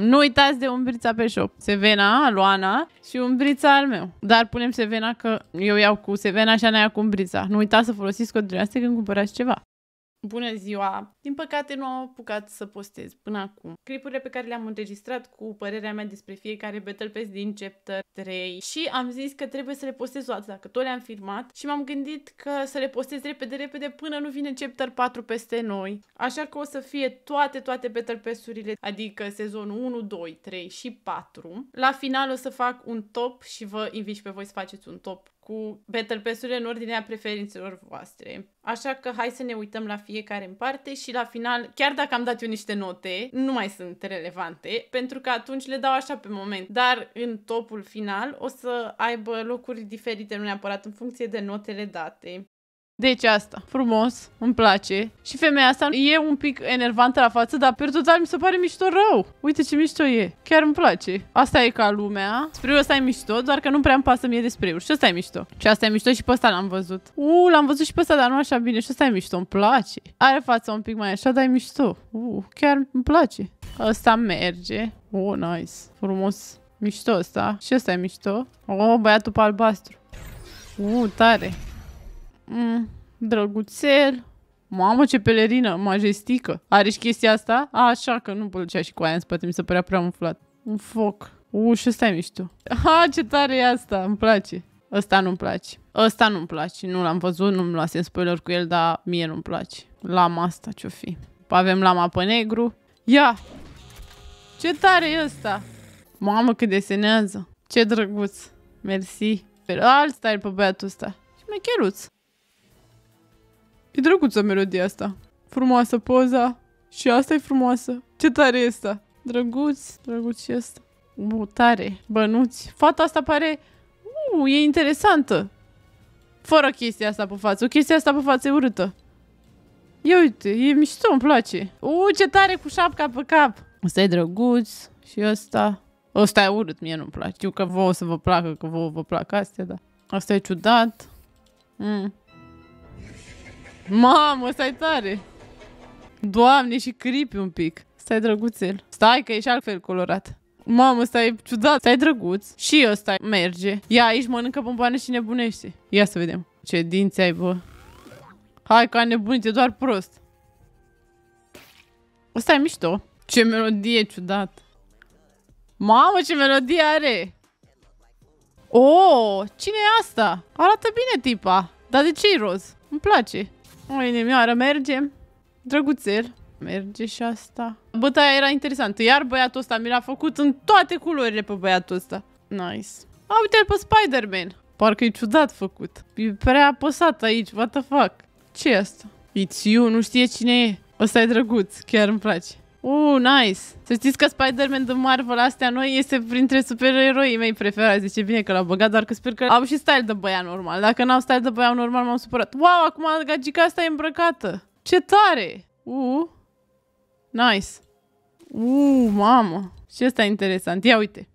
Nu uitați de umbrița pe shop. Sevena, Luana și umbrița al meu. Dar punem Sevena că eu iau cu Sevena și Ana ia cu umbrița. Nu uitați să folosiți codurile astea când cumpărați ceva. Bună ziua! Din păcate nu am apucat să postez până acum. Clipurile pe care le-am înregistrat cu părerea mea despre fiecare Battle Pass din Chapter 3 și am zis că trebuie să le postez o dată, dacă tot le-am filmat și m-am gândit că să le postez repede, repede până nu vine Chapter 4 peste noi. Așa că o să fie toate, toate Battle Pass-urile, adică sezonul 1, 2, 3 și 4. La final o să fac un top și vă invit și pe voi să faceți un top cu Battle Pass-urile în ordinea preferințelor voastre. Așa că hai să ne uităm la fiecare în parte și la final, chiar dacă am dat eu niște note, nu mai sunt relevante, pentru că atunci le dau așa pe moment. Dar în topul final o să aibă locuri diferite, nu neapărat în funcție de notele date. Deci asta. Frumos. Îmi place. Și femeia asta e un pic enervantă la față, dar pe total mi se pare mișto rău. Uite ce mișto e. Chiar îmi place. Asta e ca lumea. Spriul ăsta e mișto, doar că nu prea îmi pasă mie de spriuri. Și ăsta e mișto. Și asta e mișto și pe ăsta l-am văzut. U, l-am văzut și pe ăsta, dar nu așa bine. Și ăsta e mișto. Îmi place. Are fața un pic mai așa, dar e mișto. U, chiar îmi place. Ăsta merge. Oh, nice. Frumos. Mișto ăsta. Și ăsta e mișto. Oh, băiatul pe albastru. Uh, tare. Mm, drăguțel. Mamă, ce pelerină, majestică. Are și chestia asta? A, așa că nu plăcea și cu aia în spate, mi se părea prea umflat. Un foc. U, și ăsta e mișto. Ha, ce tare e asta, îmi place. Ăsta nu-mi place. Ăsta nu-mi place, nu l-am văzut, nu-mi luasem spoiler cu el, dar mie nu-mi place. Lama asta ce-o fi. Avem lama pe negru. Ia! Ce tare e ăsta! Mamă, cât desenează! Ce drăguț! Mersi! Alt style pe băiatul ăsta. Și mecheluț. E drăguță melodia asta. Frumoasă poza. Și asta e frumoasă. Ce tare e asta. Drăguț, drăguț și asta. U, tare, bănuți. Fata asta pare... U, e interesantă. Fără chestia asta pe față. O chestia asta pe față e urâtă. Ia uite, e mișto, îmi place. U, ce tare cu șapca pe cap. Asta e drăguț și asta... Ăsta e urât, mie nu-mi place. Știu că vouă o să vă placă, că vouă vă plac astea, da. Asta e ciudat. Mm. Mamă, stai tare! Doamne, și cripi un pic. Stai drăguțel. Stai că e și altfel colorat. Mamă, stai ciudat, stai drăguț. Și ăsta merge. Ia aici mănâncă pompoane și nebunește. Ia să vedem. Ce dinți ai, bă. Hai că nebunit, e doar prost. Ăsta e mișto. Ce melodie ciudat. Mamă, ce melodie are! O, oh, cine e asta? Arată bine tipa. Dar de ce e roz? Îmi place. O inimioară merge. Drăguțel. Merge și asta. Bătaia era interesantă. Iar băiatul ăsta mi l-a făcut în toate culorile pe băiatul ăsta. Nice. A, uite-l pe Spider-Man. Parcă e ciudat făcut. E prea apăsat aici. What the fuck? ce asta? It's you. Nu știe cine e. Ăsta e drăguț. Chiar îmi place. Uh, nice! Să știți că Spider-Man de Marvel astea noi este printre supereroii mei preferați. Zice bine că l-au băgat, doar că sper că au și style de băiat normal. Dacă n-au style de băiat normal, m-am supărat. Wow, acum gagica asta e îmbrăcată! Ce tare! Uh, nice! Uh, mamă! Și ăsta e interesant. Ia uite!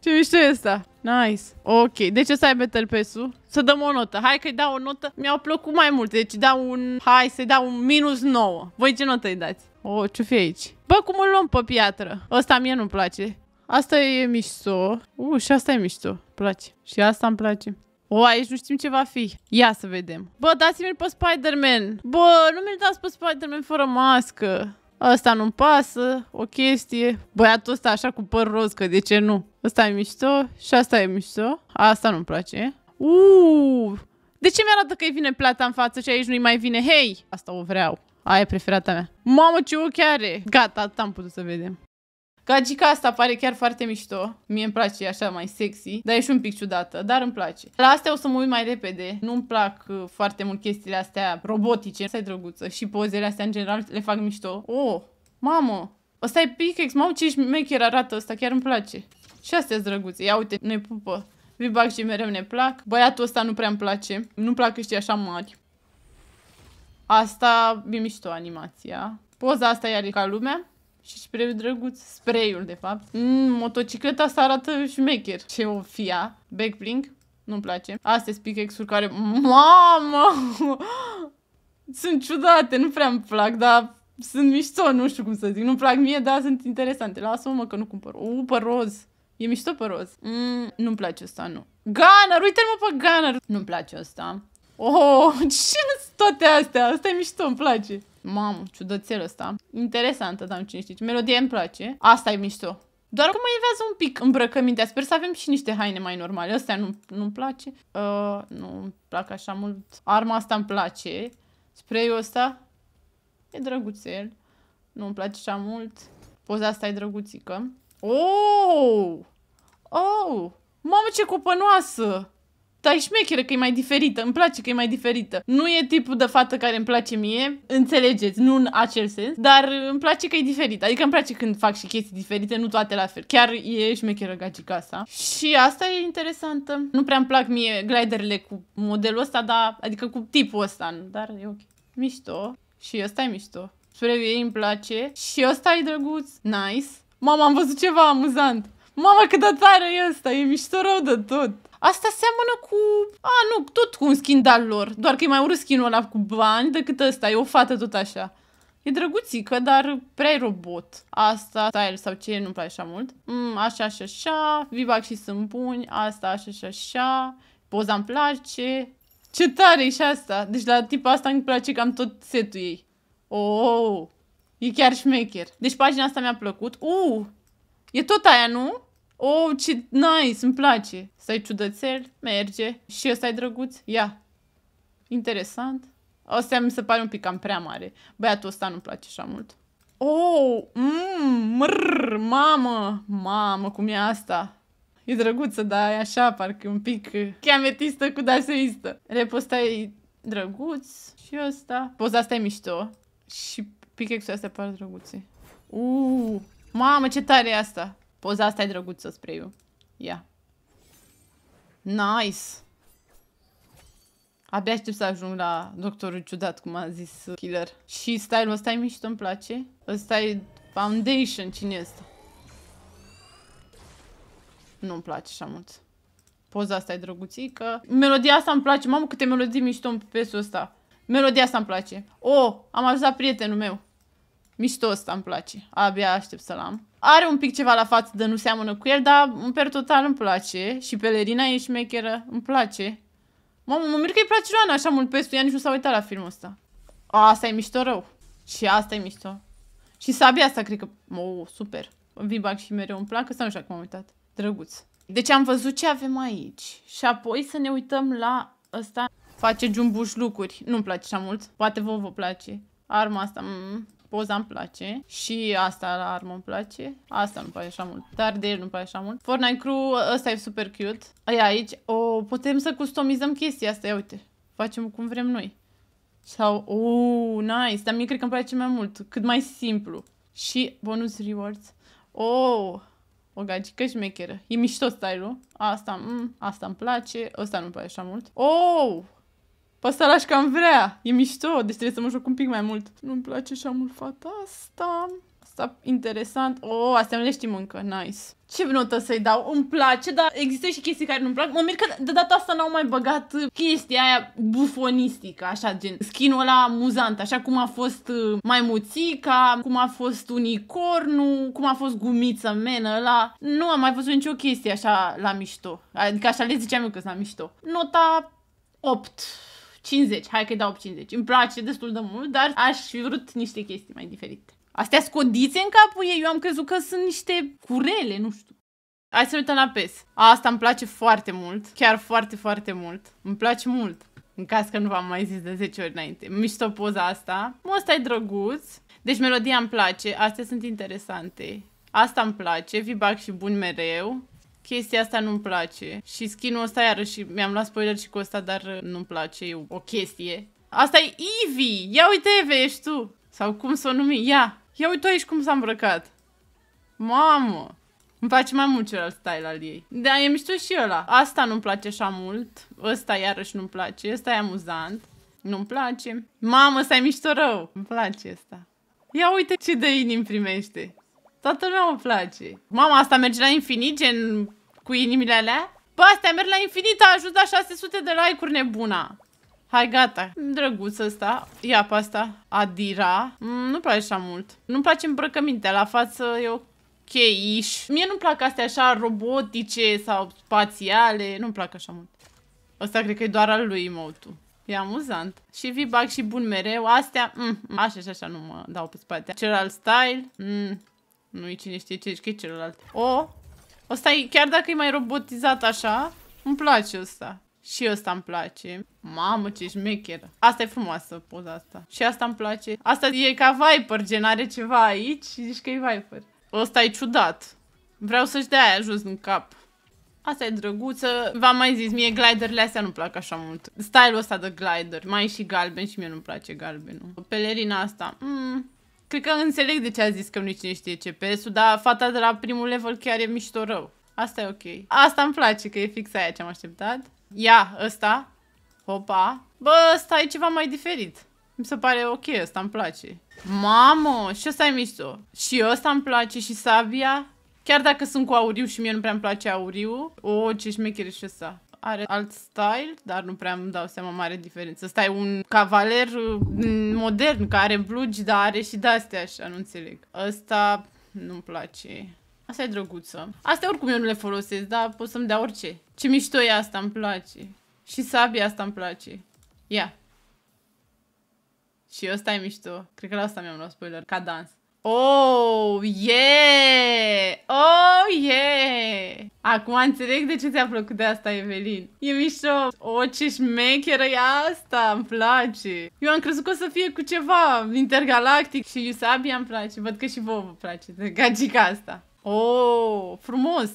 Ce mișto e ăsta! Nice. Ok, ce să ai Battle Pass-ul. Să dăm o notă. Hai că-i dau o notă. Mi-au plăcut mai mult. Deci dau un... Hai să-i dau un minus 9. Voi ce notă îi dați? O, oh, ce fi aici? Bă, cum îl luăm pe piatră? Ăsta mie nu-mi place. Asta e mișto. U, uh, și asta e mișto. Place. Și asta îmi place. O, oh, aici nu știm ce va fi. Ia să vedem. Bă, dați-mi pe Spider-Man. Bă, nu mi-l dați pe Spider-Man fără mască ăsta nu-mi pasă, o chestie, băiatul ăsta așa cu păr roz, că de ce nu? Ăsta e mișto și asta e mișto, asta nu-mi place. Uuu, de ce mi-arată că îi vine plata în față și aici nu-i mai vine? Hei, asta o vreau. Aia e preferata mea. Mamă, ce ochi are! Gata, atât am putut să vedem. Gagica asta pare chiar foarte mișto. Mie îmi place, e așa mai sexy, dar e și un pic ciudată, dar îmi place. La astea o să mă uit mai repede. Nu-mi plac uh, foarte mult chestiile astea robotice. Asta e drăguță. Și pozele astea, în general, le fac mișto. Oh, mamă! Ăsta e Pickaxe, mamă ce șmecher arată ăsta, chiar îmi place. Și astea sunt drăguțe. Ia uite, ne pupă. V-bag și mereu ne plac. Băiatul ăsta nu prea-mi place. Nu-mi plac ăștia așa mari. Asta e mișto animația. Poza asta iar e ca lumea și spreiul drăguț, sprayul de fapt. Mm, motocicleta asta arată șmecher. Ce o fia. Backblink, nu-mi place. Astea sunt pickaxe-uri care... Mamă! sunt ciudate, nu prea îmi plac, dar sunt mișto, nu știu cum să zic. Nu-mi plac mie, dar sunt interesante. Lasă-mă că nu cumpăr. U, pe roz. E mișto pe roz. Mm, nu-mi place asta, nu. Gunner, uite-l mă pe Gunner. Nu-mi place asta. Oh, ce toate astea? Asta e mișto, îmi place. Mamă, ciudățel ăsta. Interesantă, doamne cine știe. Melodia îmi place. Asta e mișto. Doar că mă enervează un pic îmbrăcămintea. Sper să avem și niște haine mai normale. Astea nu, nu place. Uh, nu îmi plac așa mult. Arma asta îmi place. Spray-ul ăsta e drăguțel. Nu-mi place așa mult. Poza asta e drăguțică. Oh! Oh! Mamă, ce copănoasă! Dar e șmecheră că e mai diferită, îmi place că e mai diferită. Nu e tipul de fată care îmi place mie, înțelegeți, nu în acel sens, dar îmi place că e diferită. Adică îmi place când fac și chestii diferite, nu toate la fel. Chiar e șmecheră gagica asta. Și asta e interesantă. Nu prea îmi plac mie gliderele cu modelul ăsta, dar, adică cu tipul ăsta, dar e ok. Mișto. Și ăsta e mișto. Spre ei îmi place. Și ăsta e drăguț. Nice. Mama, am văzut ceva amuzant. Mama cât de tare e asta, e mișto rău de tot. Asta seamănă cu... A, nu, tot cu un skin de lor. Doar că e mai urât skinul ăla cu bani decât ăsta. E o fată tot așa. E drăguțică, dar prea robot. Asta, style sau ce, nu-mi place așa mult. Mm, așa, așa, așa. Vivac și sunt buni. Asta, așa, așa, așa. Poza îmi place. Ce tare e și asta. Deci la tipa asta îmi place cam tot setul ei. Oh, e chiar șmecher. Deci pagina asta mi-a plăcut. Uh, E tot aia, nu? Oh, ce nice, îmi place. Stai ciudățel, merge. Și ăsta e drăguț? Ia. Interesant. Asta mi se pare un pic cam prea mare. Băiatul ăsta nu-mi place așa mult. Oh, mmm, mrr, mamă, mamă, cum e asta? E drăguță, dar e așa, parcă un pic chiametistă cu daseistă. Reposta e drăguț și ăsta. Poza asta e mișto. Și pic astea par drăguțe. Uuu, uh. Mamă, ce tare e asta! Poza asta e drăguță spre eu. Ia. Nice! Abia aștept să ajung la doctorul ciudat, cum a zis killer. Și style-ul ăsta e mișto, îmi place. Ăsta e foundation, cine e ăsta? Nu-mi place așa mult. Poza asta e drăguțică. Melodia asta îmi place. Mamă, câte melodii mișto pe ul ăsta. Melodia asta îmi place. Oh, am ajuns la prietenul meu. Mișto ăsta îmi place. Abia aștept să-l am. Are un pic ceva la față de nu seamănă cu el, dar per total îmi place. Și pelerina e șmecheră. Îmi place. Mamă, mă mir că îi place Ioana așa mult pe ea nici nu s-a uitat la filmul ăsta. Asta e mișto rău. Și asta e mișto. Și sabia asta cred că... Oh, super. V-bag și mereu îmi plac. ăsta nu știu cum am uitat. Drăguț. Deci am văzut ce avem aici. Și apoi să ne uităm la ăsta. Face jumbuș lucruri. Nu-mi place așa mult. Poate vouă vă place. Arma asta. Mm. Poza îmi place și asta la armă îmi place. Asta nu place așa mult, dar de el nu place așa mult. Fortnite Crew, ăsta e super cute. Aia aici, o, putem să customizăm chestia asta, ia uite. Facem cum vrem noi. Sau, oh, nice, dar mie cred că îmi place mai mult, cât mai simplu. Și bonus rewards. Oh, o gagică șmecheră. E mișto style-ul. Asta, mm, asta îmi place, ăsta nu-mi place așa mult. Oh, Poți să lași cam vrea. E mișto, deci trebuie să mă joc un pic mai mult. Nu-mi place și amul fata asta. Asta interesant. Oh, asta nu le știm încă. Nice. Ce notă să-i dau? Îmi place, dar există și chestii care nu-mi plac. Mă mir că de data asta n-au mai băgat chestia aia bufonistică, așa, gen skinul ăla amuzant, așa cum a fost uh, maimuțica, cum a fost unicornul, cum a fost gumița menă ăla. Nu am mai văzut nicio chestie așa la mișto. Adică așa le ziceam eu că sunt la mișto. Nota 8. 50, hai că dau 50. Îmi place destul de mult, dar aș fi vrut niște chestii mai diferite. Astea scodițe în capul ei, eu am crezut că sunt niște curele, nu știu. Hai să ne uităm la PES. Asta îmi place foarte mult, chiar foarte, foarte mult. Îmi place mult. În caz că nu v-am mai zis de 10 ori înainte. Mișto poza asta. Mă, ăsta e drăguț. Deci melodia îmi place, astea sunt interesante. Asta îmi place, v și bun mereu chestia asta nu-mi place. Și skinul ăsta iarăși, mi-am luat spoiler și cu ăsta, dar uh, nu-mi place, e o chestie. Asta e Ivy! Ia uite, Eve, ești tu! Sau cum să o numi, ia! Ia uite aici cum s-a îmbrăcat! Mamă! Îmi place mai mult celălalt style al ei. Da, e mișto și ăla. Asta nu-mi place așa mult. Ăsta iarăși nu-mi place. Ăsta e amuzant. Nu-mi place. Mamă, ăsta e mișto rău. Îmi place ăsta. Ia uite ce de inim primește. Toată lumea o place. Mama, asta merge la infinit, gen cu inimile alea? Bă, astea merg la infinit, a ajuns la 600 de like-uri nebuna. Hai, gata. Drăguț ăsta. Ia pe asta. Adira. Mm, nu-mi place așa mult. Nu-mi place îmbrăcămintea. La față e ok-ish. Mie nu-mi plac astea așa robotice sau spațiale. Nu-mi plac așa mult. Ăsta cred că e doar al lui emote E amuzant. Și v bag și bun mereu. Astea, mm, mm, așa și așa nu mă dau pe spate. Celălalt style, mm, nu-i cine știe ce, e celălalt. O, Asta e, chiar dacă e mai robotizat așa, îmi place asta. Și ăsta îmi place. Mamă, ce șmecheră. Asta e frumoasă poza asta. Și asta îmi place. Asta e ca Viper, gen are ceva aici și zici că e Viper. Ăsta e ciudat. Vreau să-și dea aia jos în cap. Asta e drăguță. V-am mai zis, mie gliderile astea nu plac așa mult. Style-ul ăsta de glider. Mai e și galben și mie nu-mi place galbenul. Pelerina asta. Mm, Cred că înțeleg de ce a zis că nu cine știe CPS-ul, dar fata de la primul level chiar e mișto rău. Asta e ok. Asta îmi place, că e fix aia ce am așteptat. Ia, ăsta. Hopa. Bă, ăsta e ceva mai diferit. Mi se pare ok, ăsta îmi place. Mamă, și ăsta e mișto. Și ăsta îmi place și sabia. Chiar dacă sunt cu auriu și mie nu prea îmi place auriu. O, oh, ce șmecher și ăsta are alt style, dar nu prea îmi dau seama mare diferență. Stai un cavaler mm, modern, care are blugi, dar are și de-astea așa, nu înțeleg. Ăsta nu-mi place. Asta e drăguță. asta oricum eu nu le folosesc, dar pot să-mi dea orice. Ce mișto e asta, îmi place. Și sabia asta îmi place. Ia. Yeah. Și ăsta e mișto. Cred că la asta mi-am luat spoiler, ca dans. Oh, yeah! Oh, yeah! Acum înțeleg de ce ți-a plăcut de asta, Evelin. E mișto. O, oh, ce șmecheră e asta, îmi place. Eu am crezut că o să fie cu ceva intergalactic și Yusabia îmi place. Văd că și vouă vă place, de gagica asta. Oh, frumos!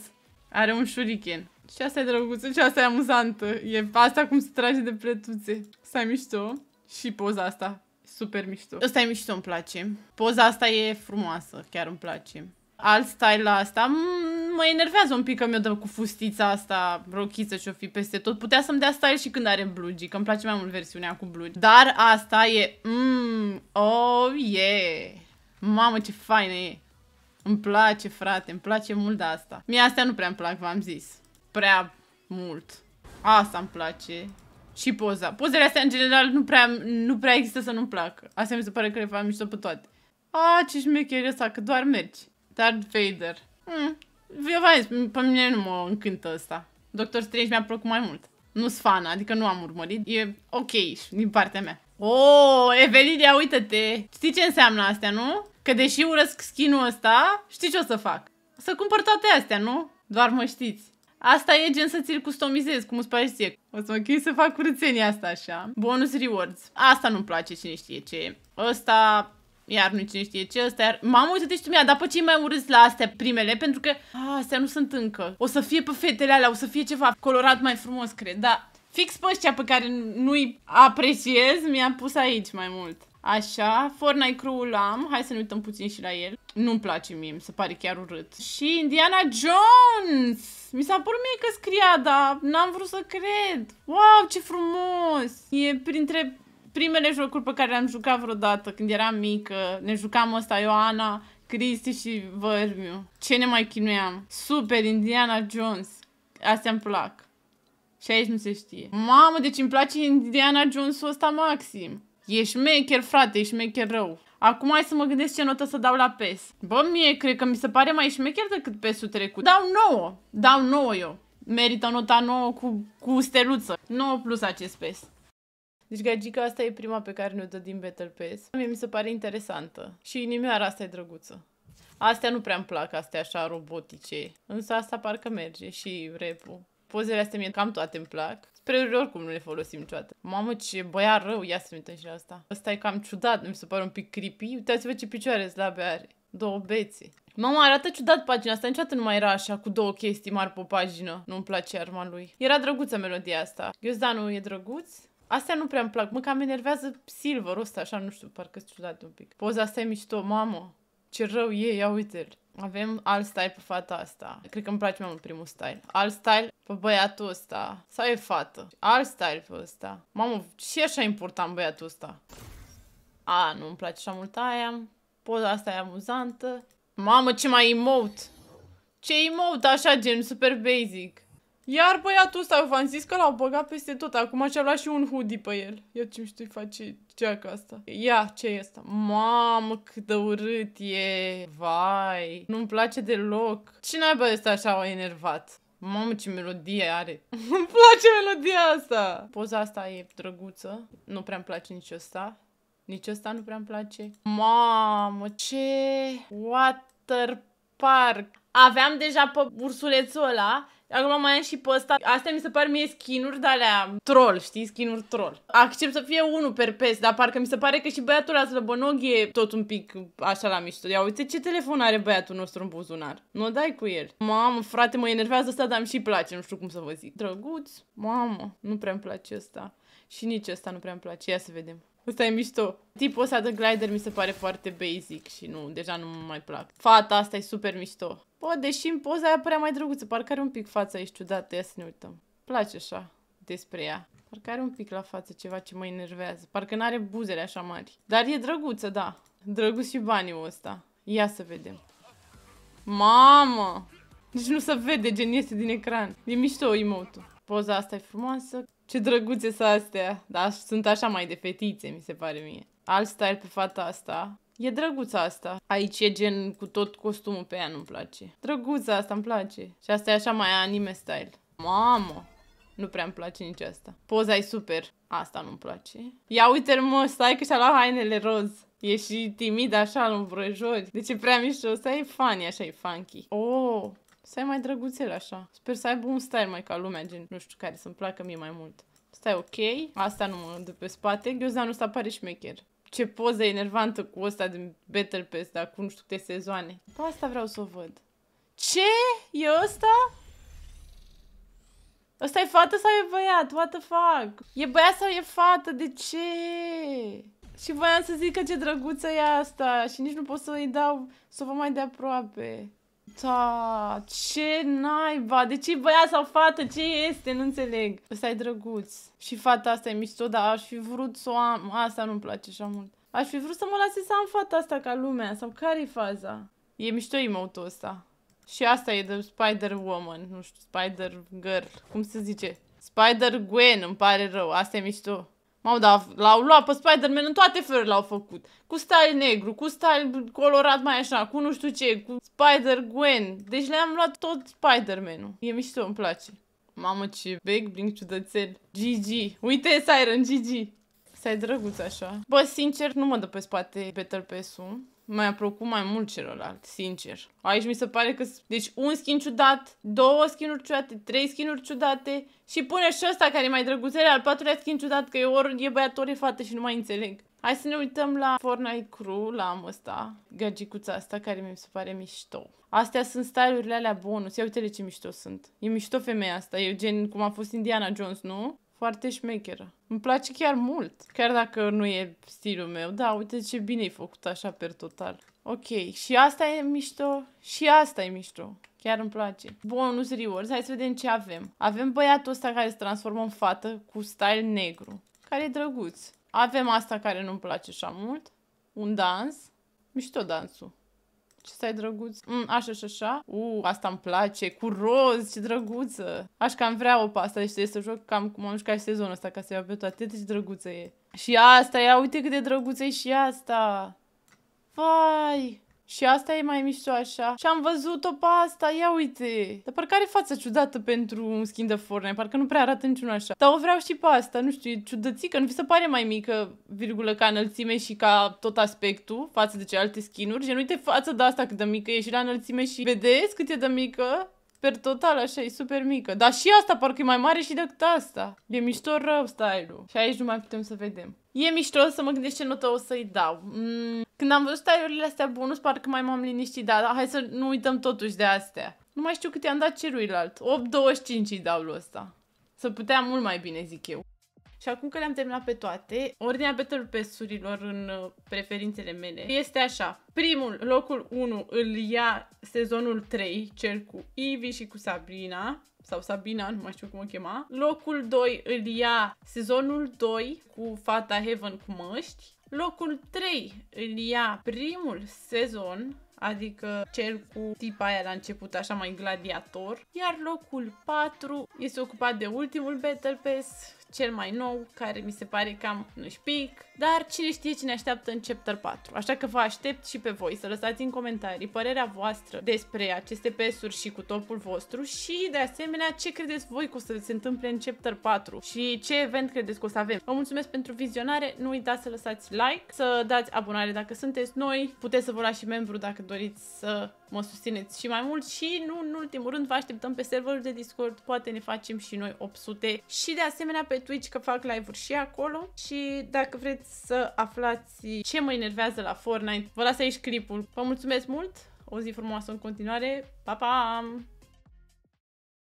Are un shuriken. Și asta e drăguță, și asta e amuzantă. E asta cum se trage de pretuțe. Să mișto. Și poza asta super mișto. Ăsta e mișto, îmi place. Poza asta e frumoasă, chiar îmi place. Alt style la asta, mă enervează un pic că mi-o dă cu fustița asta, rochiță și-o fi peste tot. Putea să-mi dea style și când are blugi, că îmi place mai mult versiunea cu blugi. Dar asta e, mm, oh yeah! Mamă, ce faină e! Îmi place, frate, îmi place mult de asta. Mie astea nu prea îmi plac, v-am zis. Prea mult. Asta îmi place. Și poza. Pozele astea, în general, nu prea, nu prea există să nu-mi placă. Asta mi se pare că le fac mișto pe toate. A, ce șmecherie asta, că doar mergi. Darth Vader. Mm. Eu v pe mine nu mă încântă asta. Doctor Strange mi-a plăcut mai mult. nu sunt fana, adică nu am urmărit. E ok din partea mea. Oh, Evelinia, uită-te! Știi ce înseamnă astea, nu? Că deși urăsc skin-ul ăsta, știi ce o să fac? O să cumpăr toate astea, nu? Doar mă știți. Asta e gen să ți-l customizezi, cum îți place ție. O să mă chin să fac curățenia asta așa. Bonus rewards. Asta nu-mi place cine știe ce Ăsta iar nu cine știe ce ăsta, iar... Mamă, uite-te și deci tu, mi-a dat pe cei mai urâți la astea primele, pentru că a, astea nu sunt încă. O să fie pe fetele alea, o să fie ceva colorat mai frumos, cred, dar fix pe ăștia pe care nu-i apreciez, mi-am pus aici mai mult. Așa, Fortnite Crew-ul am. Hai să ne uităm puțin și la el. Nu-mi place mie, mi se pare chiar urât. Și Indiana Jones! Mi s-a părut mie că scria, dar n-am vrut să cred. Wow, ce frumos! E printre primele jocuri pe care le-am jucat vreodată când eram mică. Ne jucam ăsta, Ioana, Cristi și Vărmiu. Ce ne mai chinuiam? Super, Indiana Jones. Astea îmi plac. Și aici nu se știe. Mamă, deci îmi place Indiana Jones-ul ăsta maxim. E șmecher, frate, e șmecher rău. Acum hai să mă gândesc ce notă să dau la PES. Bă, mie cred că mi se pare mai șmecher decât PES-ul trecut. Dau 9. Dau 9 eu. Merită nota 9 cu, cu steluță. 9 plus acest PES. Deci gagica asta e prima pe care ne-o dă din Battle Pass. Mie mi se pare interesantă. Și inimioara asta e drăguță. Astea nu prea-mi plac, astea așa robotice. Însă asta parcă merge și rap -ul. Pozele astea mie cam toate îmi plac. Prelurile oricum nu le folosim niciodată. Mamă, ce băiat rău, ia să mi uităm și la asta. Asta e cam ciudat, mi se pare un pic creepy. Uitați-vă ce picioare slabe are. Două bețe. Mama, arată ciudat pagina asta, niciodată nu mai era așa, cu două chestii mari pe pagină. Nu-mi place arma lui. Era drăguță melodia asta. nu e drăguț? Astea nu prea-mi plac, mă, cam enervează silverul ăsta, așa, nu știu, parcă ciudat un pic. Poza asta e mișto, mamă, ce rău e, ia uite-l. Avem alt style pe fata asta. Cred că îmi place mai mult primul style. Alt style pe băiatul ăsta. Sau e fată? Alt style pe ăsta. Mamă, ce e așa important băiatul ăsta? A, nu îmi place așa mult aia. Poza asta e amuzantă. Mamă, ce mai emote! Ce emote așa, gen super basic. Iar băiatul ăsta, v-am zis că l-au băgat peste tot. Acum și-a luat și un hoodie pe el. Ia ce știu face geaca asta. Ia, ce e asta? Mamă, cât de urât e. Vai, nu-mi place deloc. Ce naiba este așa enervat? Mamă, ce melodie are! Îmi place melodia asta! Poza asta e drăguță. Nu prea-mi place nici asta. Nici asta nu prea-mi place. Mamă, ce... Water Park! aveam deja pe ursulețul ăla, acum mai am și pe ăsta. Astea mi se par mie skinuri de alea troll, știi? Skinuri troll. Accept să fie unul per pes, dar parcă mi se pare că și băiatul ăla slăbănog e tot un pic așa la mișto. Ia uite ce telefon are băiatul nostru în buzunar. Nu dai cu el. Mamă, frate, mă enervează asta, dar îmi și place, nu știu cum să vă zic. Drăguț? Mamă, nu prea îmi place asta. Și nici ăsta nu prea îmi place. Ia să vedem. Asta e mișto. Tipul ăsta de glider mi se pare foarte basic și nu, deja nu mă mai plac. Fata asta e super mișto. Bă, deși în poza aia părea mai drăguță, parcă are un pic fața aici ciudată, ia să ne uităm. Place așa despre ea. Parcă are un pic la față ceva ce mă enervează. Parcă n-are buzele așa mari. Dar e drăguță, da. Drăguț și baniul ăsta. Ia să vedem. Mamă! Deci nu se vede gen este din ecran. E mișto emote -ul. Poza asta e frumoasă. Ce drăguțe sunt astea. Dar sunt așa mai de fetițe, mi se pare mie. Alt style pe fata asta. E drăguța asta. Aici e gen cu tot costumul pe ea, nu-mi place. Drăguța asta îmi place. Și asta e așa mai anime style. Mamă! Nu prea îmi place nici asta. Poza e super. Asta nu-mi place. Ia uite-l mă, stai că și-a luat hainele roz. E și timid așa, nu vrăjori. Deci ce prea mișto. Asta e funny, așa e funky. Oh, să ai mai drăguțel așa. Sper să aibă un style mai ca lumea, gen, nu știu care, să-mi placă mie mai mult. stai ok. Asta nu mă de pe spate. Ghiozdanul ăsta pare șmecher. Ce poză enervantă cu ăsta din Better Pass, dar cu nu știu câte sezoane. Pe asta vreau să o văd. Ce? E ăsta? Asta e fată sau e băiat? What the fuck? E băiat sau e fată? De ce? Și voiam să zic că ce drăguță e asta și nici nu pot să-i dau să o văd mai de aproape. Da, ce naiba, de ce băia sau fată, ce este, nu înțeleg. Ăsta e drăguț. Și fata asta e mișto, dar aș fi vrut să o am. Asta nu-mi place așa mult. Aș fi vrut să mă lase să am fata asta ca lumea, sau care e faza? E mișto emote ăsta. Și asta e de Spider-Woman, nu știu, Spider-Girl, cum se zice? Spider-Gwen, îmi pare rău, asta e mișto. M-au dat, l-au luat pe Spider-Man în toate felurile l-au făcut. Cu style negru, cu style colorat mai așa, cu nu știu ce, cu Spider-Gwen. Deci le-am luat tot Spider-Man-ul. E mișto, îmi place. Mamă, ce bling ciudățel. GG. Uite, Siren, GG. Stai drăguț așa. Bă, sincer, nu mă dă pe spate Battle Pass-ul mai a mai mult celălalt, sincer. Aici mi se pare că... Deci un skin ciudat, două skinuri ciudate, trei skinuri ciudate și pune și ăsta care e mai drăguțele, al patrulea skin ciudat, că e ori e băiat, ori e fată și nu mai înțeleg. Hai să ne uităm la Fortnite Crew, la am ăsta, gagicuța asta, care mi se pare mișto. Astea sunt stylurile alea bonus, ia uite ce mișto sunt. E mișto femeia asta, e gen cum a fost Indiana Jones, nu? Foarte șmecheră. Îmi place chiar mult. Chiar dacă nu e stilul meu. Da, uite ce bine e făcut așa per total. Ok, și asta e mișto. Și asta e mișto. Chiar îmi place. Bonus rewards. Hai să vedem ce avem. Avem băiatul ăsta care se transformă în fată cu style negru. Care e drăguț. Avem asta care nu-mi place așa mult. Un dans. Mișto dansul ce stai drăguț, mm, așa și așa, u, asta îmi place, cu roz, ce drăguță. Aș cam vrea o pasta, deci trebuie să joc cam cum am jucat sezonul ăsta ca să iau pe toate, deci drăguță e. Și asta, ia uite cât de drăguță e și asta. Vai! Și asta e mai mișto așa. Și am văzut-o pe asta, ia uite. Dar parcă are fața ciudată pentru un skin de forne, parcă nu prea arată niciun așa. Dar o vreau și pe asta, nu știu, e ciudățică, nu vi se pare mai mică, virgulă, ca înălțime și ca tot aspectul față de celelalte skinuri. Gen, uite fața de asta cât de mică e și la înălțime și vedeți cât e de mică? Per total, așa, e super mică. Dar și asta parcă e mai mare și decât asta. E mișto rău style-ul. Și aici nu mai putem să vedem. E mișto să mă gândesc ce notă o să-i dau. Mm. Când am văzut taiurile astea bonus, parcă mai m-am liniștit, dar hai să nu uităm totuși de astea. Nu mai știu cât i-am dat celuilalt. 8,25 îi dau lui ăsta. Să putea mult mai bine, zic eu. Și acum că le-am terminat pe toate, ordinea Pass-urilor în uh, preferințele mele este așa. Primul, locul 1, îl ia sezonul 3, cel cu Ivy și cu Sabrina sau Sabina, nu mai știu cum o chema. Locul 2 îl ia sezonul 2 cu Fata Heaven cu măști. Locul 3 îl ia primul sezon adică cel cu tipa aia la început, așa mai gladiator. Iar locul 4 este ocupat de ultimul Battle Pass, cel mai nou, care mi se pare cam pic, dar cine știe ce ne așteaptă în chapter 4. Așa că vă aștept și pe voi să lăsați în comentarii părerea voastră despre aceste pesuri și cu topul vostru și de asemenea ce credeți voi că o să se întâmple în chapter 4 și ce event credeți că o să avem. Vă mulțumesc pentru vizionare, nu uitați să lăsați like, să dați abonare dacă sunteți noi, puteți să vă luați și membru dacă doriți să mă susțineți și mai mult și nu în ultimul rând vă așteptăm pe serverul de Discord, poate ne facem și noi 800 și de asemenea pe Twitch că fac live-uri și acolo și dacă vreți să aflați ce mă enervează la Fortnite, vă las aici clipul. Vă mulțumesc mult, o zi frumoasă în continuare, pa, pa!